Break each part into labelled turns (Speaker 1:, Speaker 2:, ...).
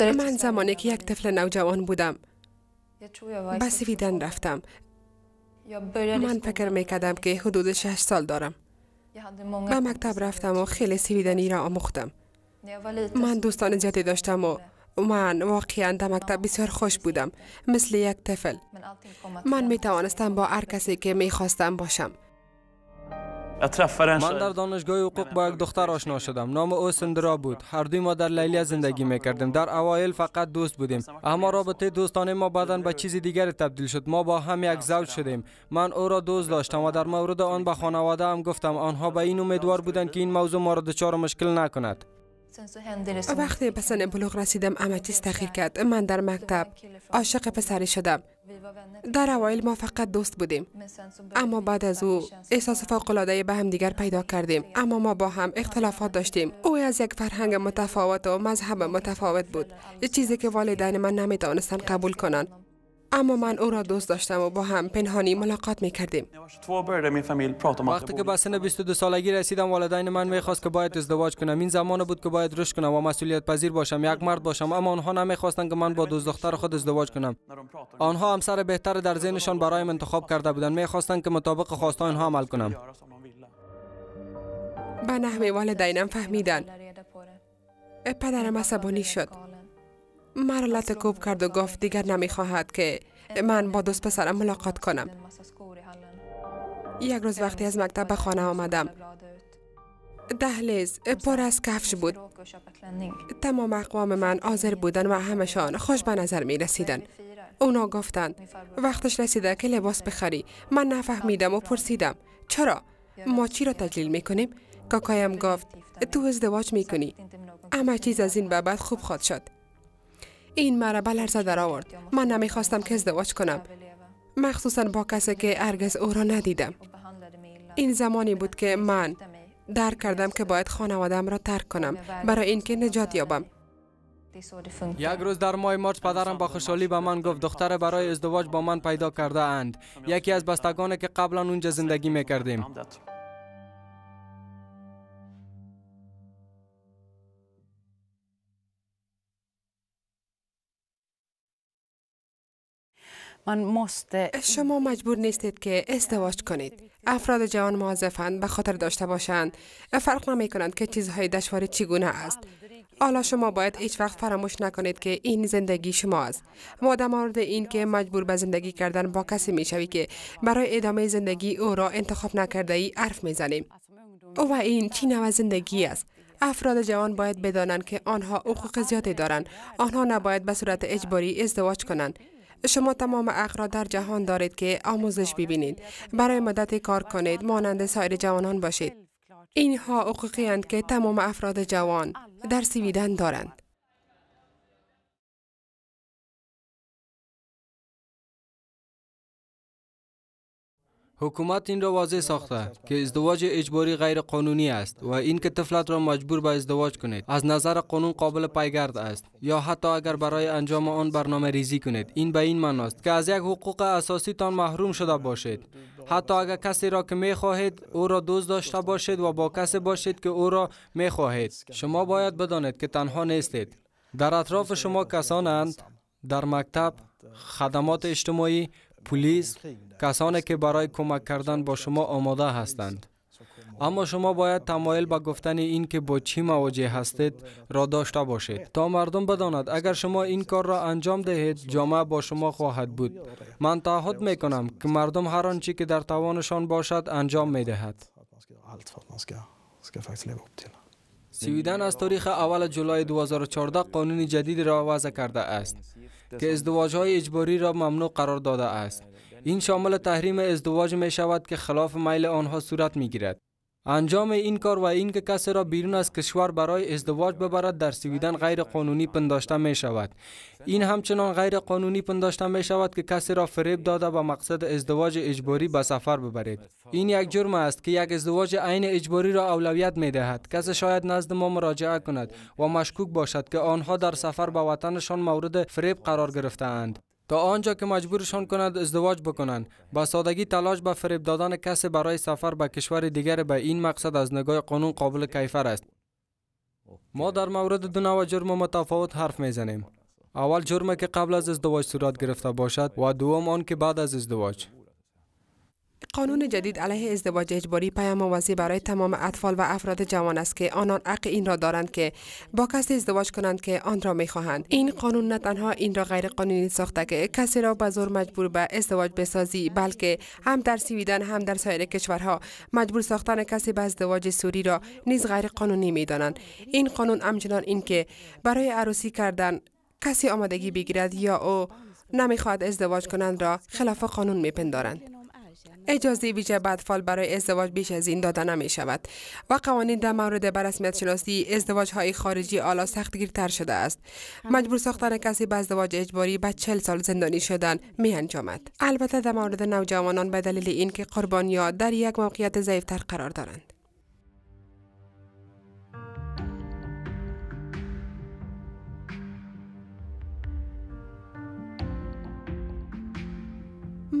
Speaker 1: من زمانی که یک طفل نوجوان بودم به سویدن رفتم من فکر می کردم که حدود شش سال دارم به مکتب رفتم و خیلی سویدنی را آموختم من دوستان زیادی داشتم و من واقعا در مکتب بسیار خوش بودم مثل یک طفل من می توانستم با هر کسی که می خواستم باشم من در
Speaker 2: دانشگاه حقوق با یک دختر آشنا شدم نام او سندرا بود هر دوی ما در لیلیا زندگی میکردیم در اوایل فقط دوست بودیم اما رابطه دوستانه ما بعدا به چیز دیگری تبدیل شد ما با هم یک زوج شدیم من او را دوست داشتم و در مورد آن به خانواده هم گفتم آنها به این امیدوار بودند که این موضوع ما را دچار مشکل نکند
Speaker 1: وقتی پسن بلوغ رسیدم اما چیز تغییر کرد من در مکتب عاشق پسری شدم در اوایل ما فقط دوست بودیم اما بعد از او احساس فوقالعاده به هم دیگر پیدا کردیم اما ما با هم اختلافات داشتیم او از یک فرهنگ متفاوت و مذهب متفاوت بود چیزی که والدین من نمی‌دانستند قبول کنند اما من او را دوست داشتم و با هم پنهانی ملاقات می کردیم وقتی
Speaker 2: که به سن 22 سالگی رسیدم والدین من میخواست که باید ازدواج کنم این زمان بود که باید رشد کنم و مسئولیت پذیر باشم یک مرد باشم اما آنها نمیخواستند که من با دوست دختر خود ازدواج کنم آنها همسر بهتر در ذهنشان من انتخاب کرده بودند میخواستند که مطابق خواست آنها
Speaker 1: عمل کنم به نحوه والدینم فهمیدن پدرم عصبانی شد مرا کوب کرد و گفت دیگر نمیخواهد که من با دوست پسرم ملاقات کنم یک روز وقتی از مکتب به خانه آمدم دهلیز پر از کفش بود تمام اقوام من حاضر بودن و همشان خوش به نظر می رسیدن اونا گفتند وقتش رسیده که لباس بخری من نفهمیدم و پرسیدم چرا ما چی را تجلیل می کنیم کاکایم گفت تو ازدواج می کنی اما چیز از این به بعد خوب خواد شد این مرا به در آورد من نمیخواستم که ازدواج کنم مخصوصا با کسی که ارگز او را ندیدم این زمانی بود که من درک کردم که باید خانوادم را ترک کنم برای اینکه نجات یابم
Speaker 2: یک روز در ماه مارچ پدرم با خوشحالی به من گفت دختر برای ازدواج با من پیدا کرده اند یکی از بستگانی که قبلا اونجا زندگی میکردیم
Speaker 1: شما مجبور نیستید که ازدواج کنید. افراد جوان موظفند به خاطر داشته باشند. فرق نمی کنند که چیزهای دشواری چگونه است. حالا شما باید هیچ وقت فراموش نکنید که این زندگی شما است. ما در مورد این که مجبور به زندگی کردن با کسی می شوی که برای ادامه زندگی او را انتخاب نکرده ای حرف می زنیم. و این چی نوع زندگی است؟ افراد جوان باید بدانند که آنها حقوق زیادی دارند. آنها نباید به صورت اجباری ازدواج کنند. شما تمام حق را در جهان دارید که آموزش ببینید برای مدت کار کنید مانند سایر جوانان باشید اینها حقوقی که تمام افراد جوان در سویدن دارند
Speaker 2: حکومت این را واضح ساخته که ازدواج اجباری غیر قانونی است و این که طفلت را مجبور به ازدواج کنید از نظر قانون قابل پیگرد است یا حتی اگر برای انجام آن برنامه ریزی کنید این به این معنی است که از یک حقوق اساسی تان محروم شده باشید حتی اگر کسی را که می خواهید او را دوست داشته باشید و با کسی باشید که او را می خواهید شما باید بدانید که تنها نیستید در اطراف شما کسانند در مکتب خدمات اجتماعی پلیس کسانی که برای کمک کردن با شما آماده هستند اما شما باید تمایل به گفتن این که با چی مواجه هستید را داشته باشید تا مردم بداند اگر شما این کار را انجام دهید جامعه با شما خواهد بود من تعهد می کنم که مردم هر آنچه که در توانشان باشد انجام می دهد سویدن از تاریخ اول جولای 2014 قانون جدید را وضع کرده است که ازدواج های اجباری را ممنوع قرار داده است این شامل تحریم ازدواج می شود که خلاف میل آنها صورت می گیرد انجام این کار و اینکه کسی را بیرون از کشور برای ازدواج ببرد در سویدن غیر قانونی پنداشته می شود این همچنان غیر قانونی پنداشته می شود که کسی را فریب داده به مقصد ازدواج اجباری به سفر ببرید این یک جرم است که یک ازدواج عین اجباری را اولویت می دهد کسی شاید نزد ما مراجعه کند و مشکوک باشد که آنها در سفر به وطنشان مورد فریب قرار گرفته اند. تا آنجا که مجبورشان کند ازدواج بکنند با سادگی تلاش به فریب دادن کسی برای سفر به کشور دیگر به این مقصد از نگاه قانون قابل کیفر است ما در مورد دو نوع جرم متفاوت حرف میزنیم اول جرمی که قبل از ازدواج صورت گرفته باشد و دوم آن که بعد از ازدواج
Speaker 1: قانون جدید علیه ازدواج اجباری پیام آوازی برای تمام اطفال و افراد جوان است که آنان حق این را دارند که با کسی ازدواج کنند که آن را میخواهند این قانون نه تنها این را غیر قانونی ساخته که کسی را به زور مجبور به ازدواج بسازی بلکه هم در سویدن هم در سایر کشورها مجبور ساختن کسی به ازدواج سوری را نیز غیر قانونی دانند. این قانون همچنان که برای عروسی کردن کسی آمادگی بگیرد یا او نمیخواهد ازدواج کنند را خلاف قانون میپندارند اجازه ویژه بدفال برای ازدواج بیش از این داده نمی شود و قوانین در مورد برسمیت شناسی ازدواج های خارجی آلا سختگیرتر شده است مجبور ساختن کسی به ازدواج اجباری به چل سال زندانی شدن می انجامد البته در مورد نوجوانان به دلیل اینکه قربانیان در یک موقعیت ضعیفتر قرار دارند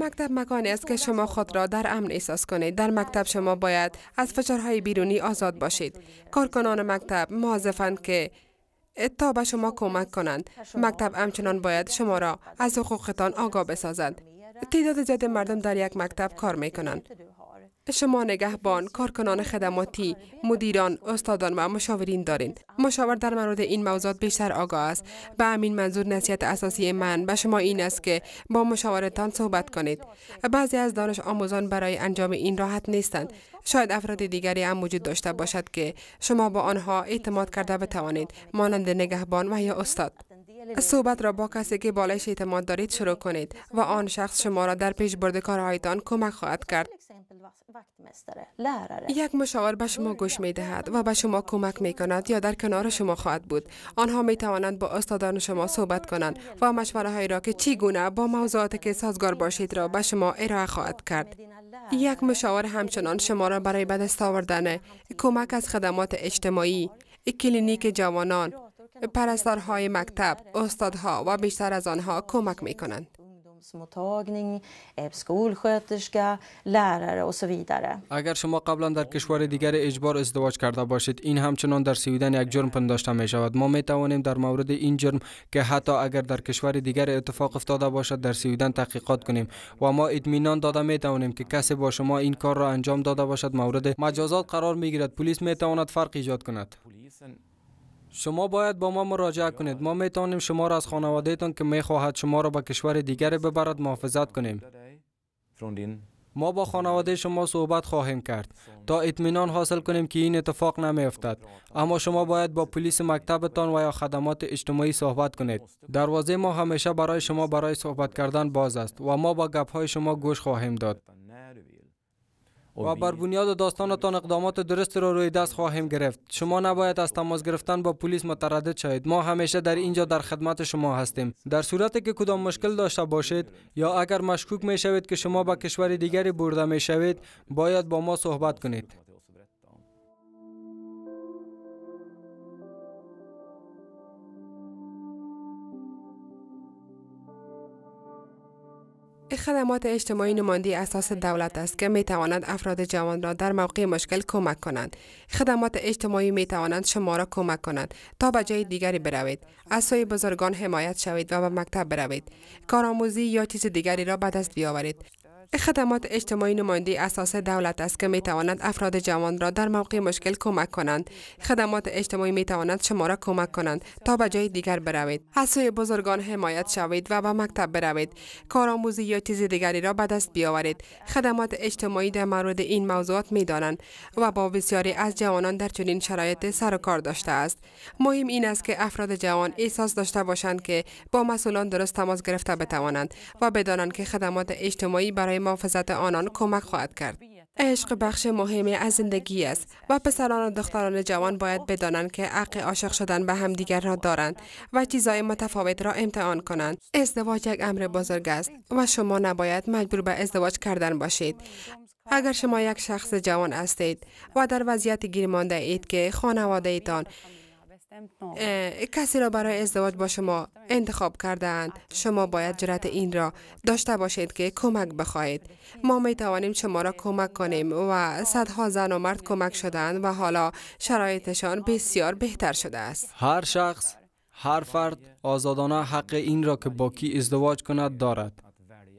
Speaker 1: مکتب مکانی است که شما خود را در امن احساس کنید. در مکتب شما باید از فشارهای بیرونی آزاد باشید. کارکنان مکتب موظفند که تا به شما کمک کنند. مکتب همچنان باید شما را از حقوقتان آگاه بسازد. تعداد زیاد مردم در یک مکتب کار می کنند. شما نگهبان، کارکنان خدماتی، مدیران، استادان و مشاورین دارید. مشاور در مورد این موضوعات بیشتر آگاه است. به همین منظور نصیحت اساسی من به شما این است که با مشاورتان صحبت کنید. بعضی از دانش آموزان برای انجام این راحت نیستند. شاید افراد دیگری هم وجود داشته باشد که شما با آنها اعتماد کرده بتوانید مانند نگهبان و یا استاد صحبت را با کسی که بالایش اعتماد دارید شروع کنید و آن شخص شما را در پیش برد کارهایتان کمک خواهد کرد یک مشاور به شما گوش می دهد و به شما کمک می کند یا در کنار شما خواهد بود. آنها می توانند با استادان شما صحبت کنند و مشوره هایی را که گونه با موضوعات که سازگار باشید را به شما ارائه خواهد کرد. یک مشاور همچنان شما را برای بدست آوردن کمک از خدمات اجتماعی، کلینیک جوانان، پرستارهای مکتب، استادها و بیشتر از آنها کمک می کنند.
Speaker 2: Eh, اگر شما قبلا در کشور دیگر اجبار ازدواج کرده باشید این همچنان در سویدن یک جرم پنداشته می شود ما می توانیم در مورد این جرم که حتی اگر در کشور دیگر اتفاق افتاده باشد در سویدن تحقیقات کنیم و ما اطمینان داده می توانیم که کسی با شما این کار را انجام داده باشد مورد مجازات قرار می گیرد پلیس می تواند فرق ایجاد کند شما باید با ما مراجعه کنید ما می توانیم شما را از خانواده تان که می خواهد شما را به کشور دیگر ببرد محافظت کنیم ما با خانواده شما صحبت خواهیم کرد تا اطمینان حاصل کنیم که این اتفاق نمی افتد اما شما باید با پلیس مکتبتان و یا خدمات اجتماعی صحبت کنید دروازه ما همیشه برای شما برای صحبت کردن باز است و ما با گپ های شما گوش خواهیم داد و خب بر بنیاد داستانتان اقدامات درست را روی دست خواهیم گرفت شما نباید از تماس گرفتن با پلیس متردد شوید ما همیشه در اینجا در خدمت شما هستیم در صورتی که کدام مشکل داشته باشید یا اگر مشکوک می شوید که شما به کشور دیگری برده می شوید باید با ما صحبت کنید
Speaker 1: خدمات اجتماعی نماندی اساس دولت است که می تواند افراد جوان را در موقع مشکل کمک کنند. خدمات اجتماعی می توانند شما را کمک کنند تا به جای دیگری بروید. از سوی بزرگان حمایت شوید و به مکتب بروید. کارآموزی یا چیز دیگری را به دست بیاورید. خدمات اجتماعی نماینده اساس دولت است که می تواند افراد جوان را در موقع مشکل کمک کنند خدمات اجتماعی می تواند شما را کمک کنند تا به جای دیگر بروید از سوی بزرگان حمایت شوید و به مکتب بروید کارآموزی یا چیز دیگری را به دست بیاورید خدمات اجتماعی در مورد این موضوعات می دانند و با بسیاری از جوانان در چنین شرایط سر و کار داشته است مهم این است که افراد جوان احساس داشته باشند که با مسئولان درست تماس گرفته بتوانند و بدانند که خدمات اجتماعی برای محافظت آنان کمک خواهد کرد. عشق بخش مهمی از زندگی است و پسران و دختران جوان باید بدانند که حق عاشق شدن به همدیگر را دارند و چیزهای متفاوت را امتحان کنند ازدواج یک امر بزرگ است و شما نباید مجبور به ازدواج کردن باشید اگر شما یک شخص جوان هستید و در وضعیت گیر مانده اید که خانواده ایتان کسی را برای ازدواج با شما انتخاب کردند شما باید جرأت این را داشته باشید که کمک بخواهید ما می توانیم شما را کمک کنیم و صدها زن و مرد کمک شدند و حالا شرایطشان بسیار بهتر شده است
Speaker 2: هر شخص هر فرد آزادانه حق این را که با کی ازدواج کند دارد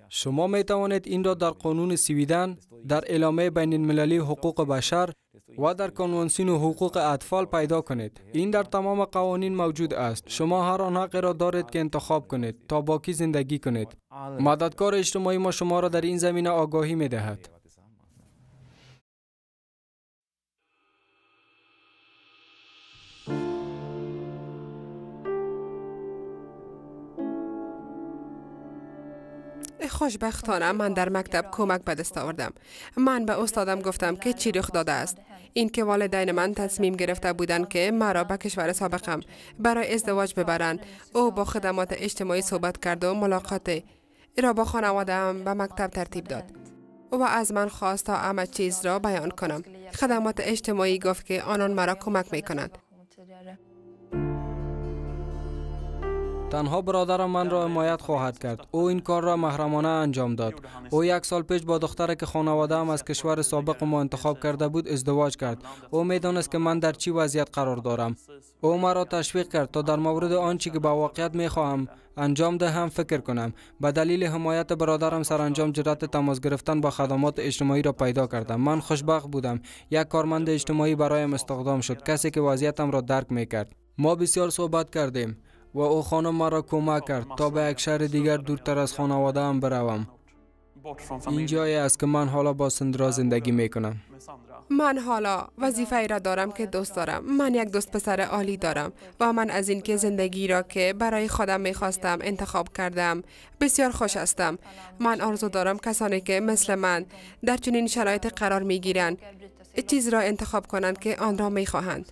Speaker 2: شما می توانید این را در قانون سویدن در اعلامیه بین المللی حقوق بشر و در و حقوق اطفال پیدا کنید این در تمام قوانین موجود است شما هر آن حقی را دارید که انتخاب کنید تا باکی زندگی کنید مددکار اجتماعی ما شما را در این زمینه آگاهی می دهد
Speaker 1: خوشبختانه من در مکتب کمک به دست آوردم من به استادم گفتم که چی رخ داده است این که والدین من تصمیم گرفته بودند که مرا به کشور سابقم برای ازدواج ببرند او با خدمات اجتماعی صحبت کرد و ملاقات را با هم به مکتب ترتیب داد و از من خواست تا همه چیز را بیان کنم خدمات اجتماعی گفت که آنان مرا کمک می کنند
Speaker 2: تنها برادرم من را حمایت خواهد کرد. او این کار را محرمانه انجام داد. او یک سال پیش با دختر که خانواده ام از کشور سابق ما انتخاب کرده بود ازدواج کرد. او میدانست که من در چی وضعیت قرار دارم. او مرا تشویق کرد تا در مورد آنچه که با واقعیت میخواهم انجام دهم فکر کنم. به دلیل حمایت برادرم سرانجام جرات تماس گرفتن با خدمات اجتماعی را پیدا کردم. من خوشبخت بودم. یک کارمند اجتماعی برایم استخدام شد. کسی که وضعیتم را درک میکرد. ما بسیار صحبت کردیم. و او خانم مرا کمک کرد تا به یک شهر دیگر دورتر از خانواده ام بروم این جایی است که من حالا با سندرا زندگی می کنم
Speaker 1: من حالا وظیفه ای را دارم که دوست دارم من یک دوست پسر عالی دارم و من از اینکه زندگی را که برای خودم می خواستم انتخاب کردم بسیار خوش هستم من آرزو دارم کسانی که مثل من در چنین شرایط قرار می گیرند چیز را انتخاب کنند که آن را می خواهند